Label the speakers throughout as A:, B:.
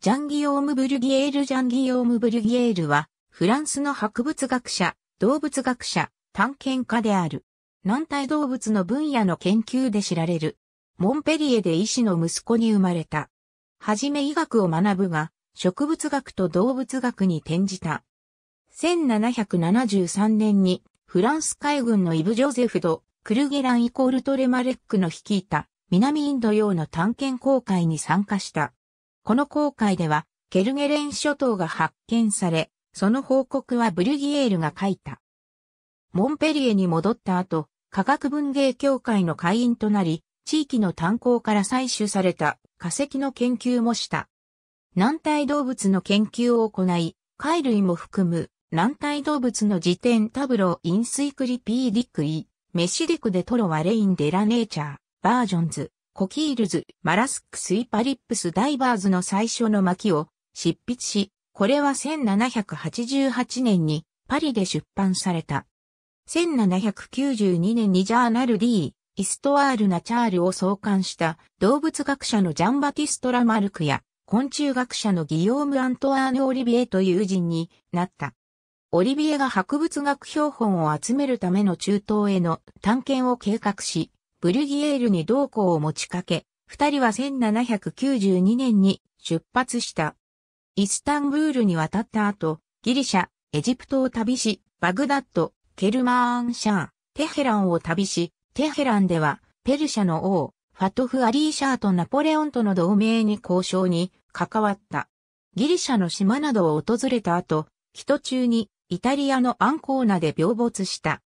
A: ジャンギオーム・ブルギエール・ジャンギオーム・ブルギエールは、フランスの博物学者、動物学者、探検家である。軟体動物の分野の研究で知られる。モンペリエで医師の息子に生まれた。はじめ医学を学ぶが、植物学と動物学に転じた。1773年に、フランス海軍のイブ・ジョゼフ・ド・クルゲランイコールトレマレックの率いた、南インド洋の探検航海に参加した。この航海では、ケルゲレン諸島が発見され、その報告はブリュギエールが書いた。モンペリエに戻った後、科学文芸協会の会員となり、地域の炭鉱から採取された化石の研究もした。軟体動物の研究を行い、貝類も含む軟体動物の辞典タブロー・インスイクリピーディックイ、メシディクでトロワレイン・デラ・ネーチャー、バージョンズ、コキールズ、マラスックスイパリップスダイバーズの最初の巻を執筆し、これは1788年にパリで出版された。1792年にジャーナル D、イストワール・ナチャールを創刊した動物学者のジャンバティスト・ラ・マルクや昆虫学者のギヨーム・アントワーヌ・オリビエという人になった。オリビエが博物学標本を集めるための中東への探検を計画し、ブルギエールに同行を持ちかけ、二人は1792年に出発した。イスタンブールに渡った後、ギリシャ、エジプトを旅し、バグダッド、ケルマーンシャー、テヘランを旅し、テヘランでは、ペルシャの王、ファトフ・アリーシャーとナポレオンとの同盟に交渉に関わった。ギリシャの島などを訪れた後、人中にイタリアのアンコーナで病没した。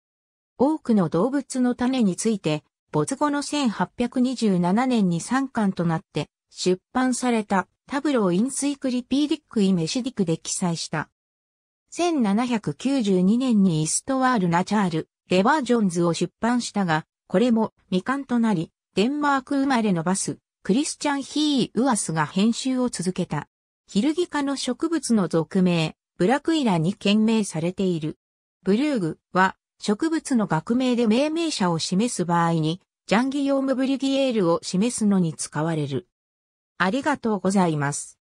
A: 多くの動物の種について没後の1827年に3巻となって出版されたタブロー・インスイクリピーディック・イメシディクで記載した。1792年にイストワール・ナチャール、レバージョンズを出版したが、これも未完となり、デンマーク生まれのバス、クリスチャン・ヒー・ウアスが編集を続けた。ヒルギ科の植物の俗名、ブラクイラに懸命されている。ブルーグは植物の学名で命名者を示す場合に、ジャンギヨームブリュギエールを示すのに使われる。ありがとうございます。